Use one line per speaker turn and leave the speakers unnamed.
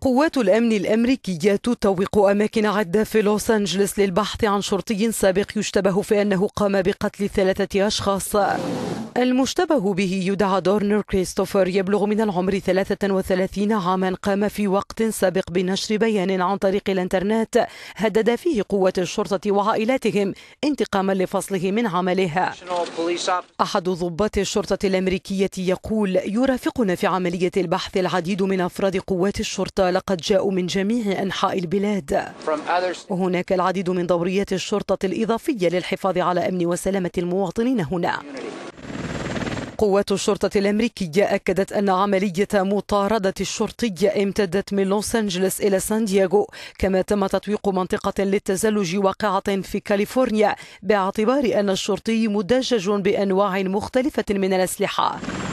قوات الأمن الأمريكية تطوق أماكن عدة في لوس أنجلوس للبحث عن شرطي سابق يشتبه في أنه قام بقتل ثلاثة أشخاص المشتبه به يدعى دورنر كريستوفر يبلغ من العمر 33 عاما قام في وقت سابق بنشر بيان عن طريق الانترنت هدد فيه قوة الشرطة وعائلاتهم انتقاما لفصله من عمله أحد ضباط الشرطة الأمريكية يقول يرافقنا في عملية البحث العديد من أفراد قوات الشرطة لقد جاءوا من جميع أنحاء البلاد هناك العديد من دوريات الشرطة الإضافية للحفاظ على أمن وسلامة المواطنين هنا قوات الشرطة الأمريكية أكدت أن عملية مطاردة الشرطي امتدت من لوس أنجلس إلى سان دييغو كما تم تطويق منطقة للتزلج واقعة في كاليفورنيا باعتبار أن الشرطي مدجج بأنواع مختلفة من الأسلحة